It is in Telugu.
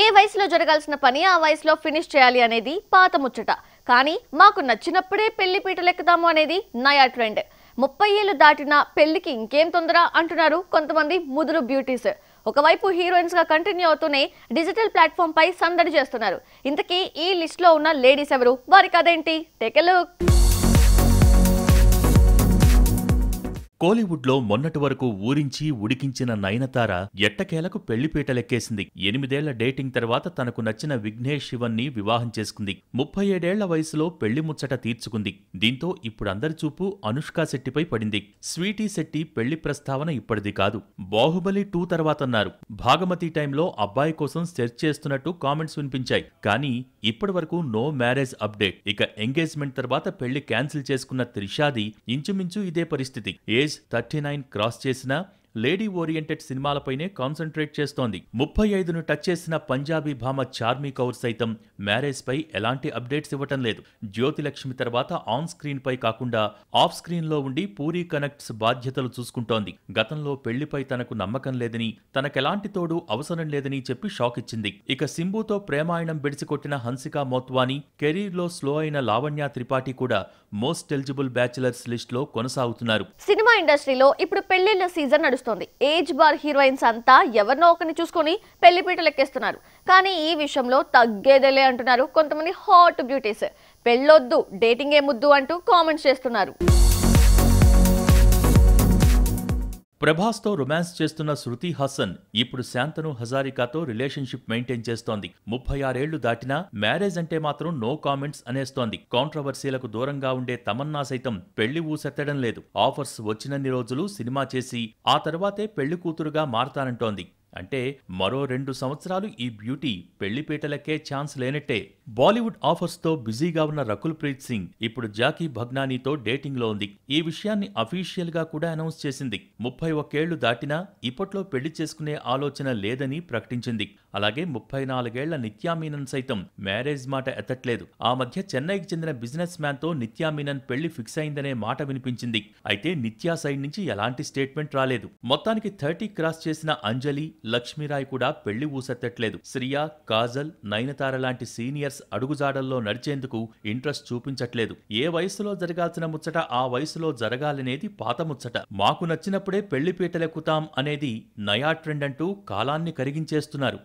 ఏ వయసులో జరగాల్సిన పని ఆ వయసులో ఫినిష్ చేయాలి అనేది పాత ముచ్చట కానీ మాకు నచ్చినప్పుడే పెళ్లి పీటలెక్కుతాము అనేది నయా ట్రెండ్ ముప్పై ఏళ్ళు దాటిన పెళ్లికి ఇంకేం తొందర అంటున్నారు కొంతమంది ముదురు బ్యూటీస్ ఒకవైపు హీరోయిన్స్ గా కంటిన్యూ అవుతూనే డిజిటల్ ప్లాట్ఫామ్ పై సందడి చేస్తున్నారు ఇంతకీ ఈ లిస్ట్ లో ఉన్న లేడీస్ ఎవరు వారికి అదేంటి టెక్ లుక్ కోలీవుడ్లో మొన్నటి వరకు ఊరించి ఉడికించిన నయనతార ఎట్టకేలకు పెళ్లిపీటలెక్కేసింది ఎనిమిదేళ్ల డేటింగ్ తర్వాత తనకు నచ్చిన విఘ్నేష్ శివన్ని వివాహం చేసుకుంది ముప్పై ఏడేళ్ల వయసులో పెళ్లి ముచ్చట తీర్చుకుంది దీంతో ఇప్పుడందరి చూపు అనుష్కా శెట్టిపై పడింది స్వీటీ శెట్టి పెళ్లి ప్రస్తావన ఇప్పటిది కాదు బాహుబలి టూ తర్వాతన్నారు భాగమతి టైంలో అబ్బాయి కోసం సెర్చ్ చేస్తున్నట్టు కామెంట్స్ వినిపించాయి కానీ ఇప్పటి వరకు నో మ్యారేజ్ అప్డేట్ ఇక ఎంగేజ్మెంట్ తర్వాత పెళ్లి క్యాన్సిల్ చేసుకున్న త్రిషాది ఇంచుమించు ఇదే పరిస్థితి ఏజ్ థర్టీ నైన్ క్రాస్ చేసినా లేడీ ఓరియంటెడ్ సినిమాలపైనే కాన్సంట్రేట్ చేస్తోంది ముప్పై ఐదును టచ్ చేసిన పంజాబీ భామ చార్మీ కౌర్ సైతం మ్యారేజ్ పై ఎలాంటి అప్డేట్స్ ఇవ్వటం లేదు జ్యోతిలక్ష్మి తర్వాత ఆన్ స్క్రీన్ పై కాకుండా ఆఫ్ స్క్రీన్ లో ఉండి పూరీ కనెక్ట్స్ బాధ్యతలు చూసుకుంటోంది గతంలో పెళ్లిపై తనకు నమ్మకం లేదని తనకెలాంటి తోడు అవసరం లేదని చెప్పి షాక్ ఇచ్చింది ఇక సింబుతో ప్రేమాయణం బెడిసికొట్టిన హన్సికా మోత్వాని లో స్లో అయిన లావణ్య త్రిపాఠి కూడా మోస్ట్ ఎలిజిబుల్ బ్యాచిలర్స్ లో కొనసాగుతున్నారు సినిమా ఇండస్ట్రీలో ఇప్పుడు పెళ్లిళ్ల సీజన్ నడుస్తుంది తెలుస్తోంది ఏజ్ బార్ హీరోయిన్స్ అంతా ఎవరినో ఒకరిని చూసుకొని పెళ్లిపీట లెక్కేస్తున్నారు కానీ ఈ విషయంలో తగ్గేదేలే అంటున్నారు కొంతమంది హాట్ బ్యూటీస్ పెళ్ళొద్దు డేటింగ్ ఏముద్దు అంటూ కామెంట్స్ చేస్తున్నారు ప్రభాస్తో రొమాన్స్ చేస్తున్న శృతి హాసన్ ఇప్పుడు శాంతను హజారికాతో రిలేషన్షిప్ మెయింటైన్ చేస్తోంది ముప్పై ఆరేళ్లు దాటినా మ్యారేజ్ అంటే మాత్రం నో కామెంట్స్ అనేస్తోంది కాంట్రవర్సీలకు దూరంగా ఉండే తమన్నా సైతం పెళ్లి ఊసెత్తడం లేదు ఆఫర్స్ వచ్చినన్ని రోజులు సినిమా చేసి ఆ తర్వాతే పెళ్లి కూతురుగా మారతానంటోంది అంటే మరో రెండు సంవత్సరాలు ఈ బ్యూటీ పెళ్లిపీటలకే ఛాన్స్ లేనట్టే బాలీవుడ్ ఆఫర్స్ తో బిజీగా ఉన్న రకుల్ ప్రీత్ సింగ్ ఇప్పుడు జాకీ భగ్నానీతో డేటింగ్ లో ఉంది ఈ విషయాన్ని అఫీషియల్ గా కూడా అనౌన్స్ చేసింది ముప్పై ఒకేళ్లు దాటినా ఇప్పట్లో పెళ్లి చేసుకునే ఆలోచన లేదని ప్రకటించింది అలాగే ముప్పై నాలుగేళ్ల నిత్యామీనన్ సైతం మ్యారేజ్ మాట ఎత్తట్లేదు ఆ మధ్య చెన్నైకి చెందిన బిజినెస్ మ్యాన్ తో నిత్యామీనన్ పెళ్లి ఫిక్స్ అయిందనే మాట వినిపించింది అయితే నిత్యా సైడ్ నుంచి ఎలాంటి స్టేట్మెంట్ రాలేదు మొత్తానికి థర్టీ క్రాస్ చేసిన అంజలి లక్ష్మీరాయ్ కూడా పెళ్లి ఊసెత్తట్లేదు శ్రియా కాజల్ నయనతార లాంటి సీనియర్ వైఎస్ అడుగుజాడల్లో నడిచేందుకు ఇంట్రెస్ట్ చూపించట్లేదు ఏ వయసులో జరగాల్సిన ముచ్చట ఆ వయసులో జరగాలనేది పాత ముచ్చట మాకు నచ్చినప్పుడే పెళ్లిపీటలెక్కుతాం అనేది నయా ట్రెండ్ అంటూ కాలాన్ని కరిగించేస్తున్నారు